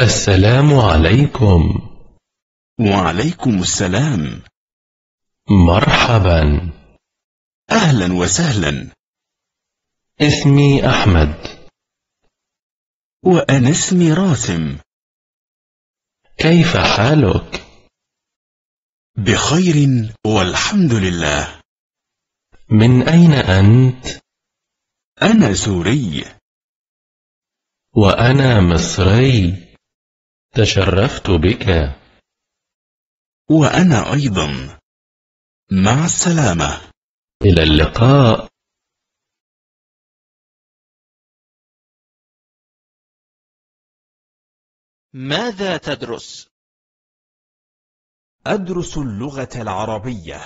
السلام عليكم وعليكم السلام مرحبا أهلا وسهلا اسمي أحمد وأنا اسمي راسم كيف حالك؟ بخير والحمد لله من أين أنت؟ أنا سوري وأنا مصري تشرفت بك وأنا أيضا مع السلامة إلى اللقاء ماذا تدرس؟ أدرس اللغة العربية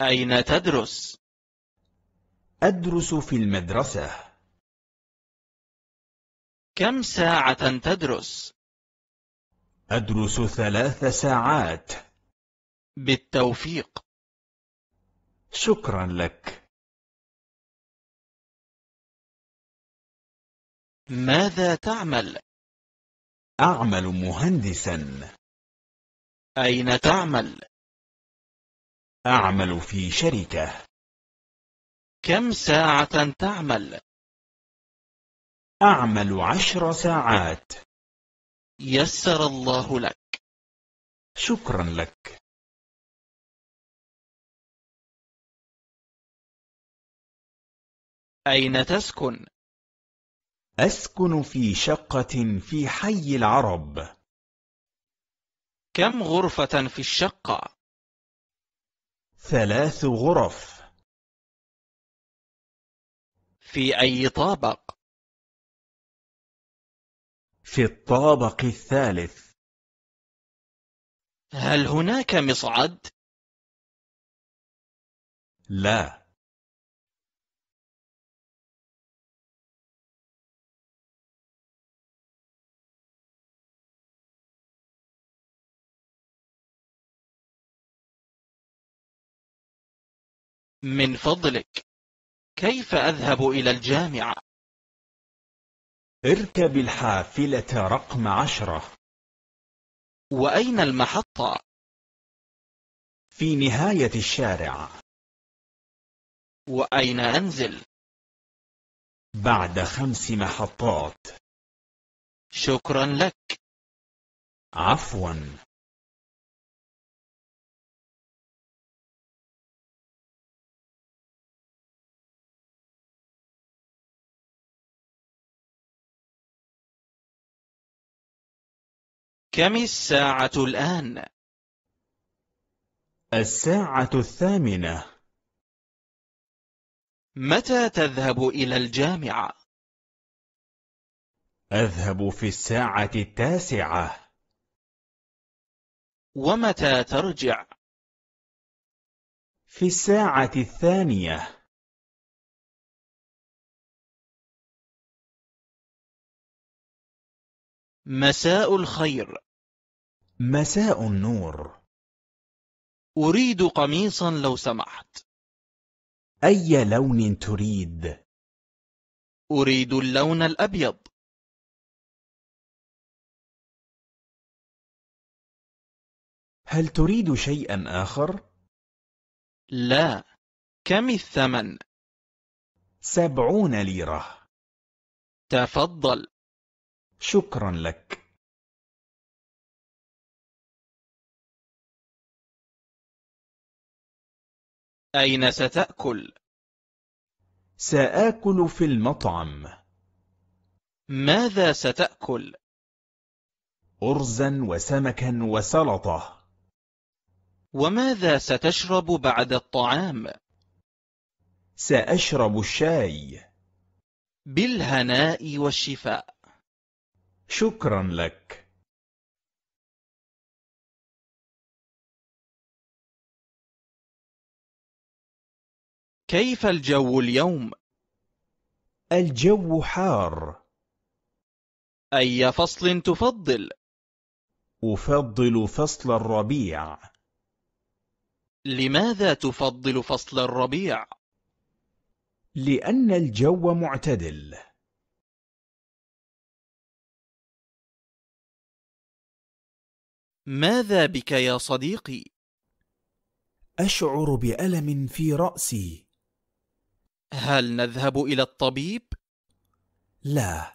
أين تدرس؟ أدرس في المدرسة كم ساعة تدرس؟ أدرس ثلاث ساعات بالتوفيق شكرا لك ماذا تعمل؟ أعمل مهندسا أين تعمل؟ أعمل في شركة كم ساعة تعمل؟ أعمل عشر ساعات يسر الله لك شكرا لك أين تسكن؟ أسكن في شقة في حي العرب كم غرفة في الشقة؟ ثلاث غرف في أي طابق؟ في الطابق الثالث هل هناك مصعد؟ لا من فضلك كيف أذهب إلى الجامعة؟ اركب الحافلة رقم عشرة وأين المحطة؟ في نهاية الشارع وأين أنزل؟ بعد خمس محطات شكرا لك عفواً كم الساعة الآن؟ الساعة الثامنة متى تذهب إلى الجامعة؟ أذهب في الساعة التاسعة ومتى ترجع؟ في الساعة الثانية مساء الخير مساء النور أريد قميصا لو سمحت أي لون تريد؟ أريد اللون الأبيض هل تريد شيئا آخر؟ لا كم الثمن؟ سبعون ليرة تفضل شكرا لك أين ستأكل؟ سآكل في المطعم ماذا ستأكل؟ أرزا وسمكا وسلطة وماذا ستشرب بعد الطعام؟ سأشرب الشاي بالهناء والشفاء شكرا لك كيف الجو اليوم؟ الجو حار أي فصل تفضل؟ أفضل فصل الربيع لماذا تفضل فصل الربيع؟ لأن الجو معتدل ماذا بك يا صديقي؟ أشعر بألم في رأسي هل نذهب الى الطبيب لا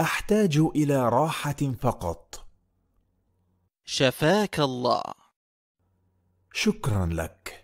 احتاج الى راحه فقط شفاك الله شكرا لك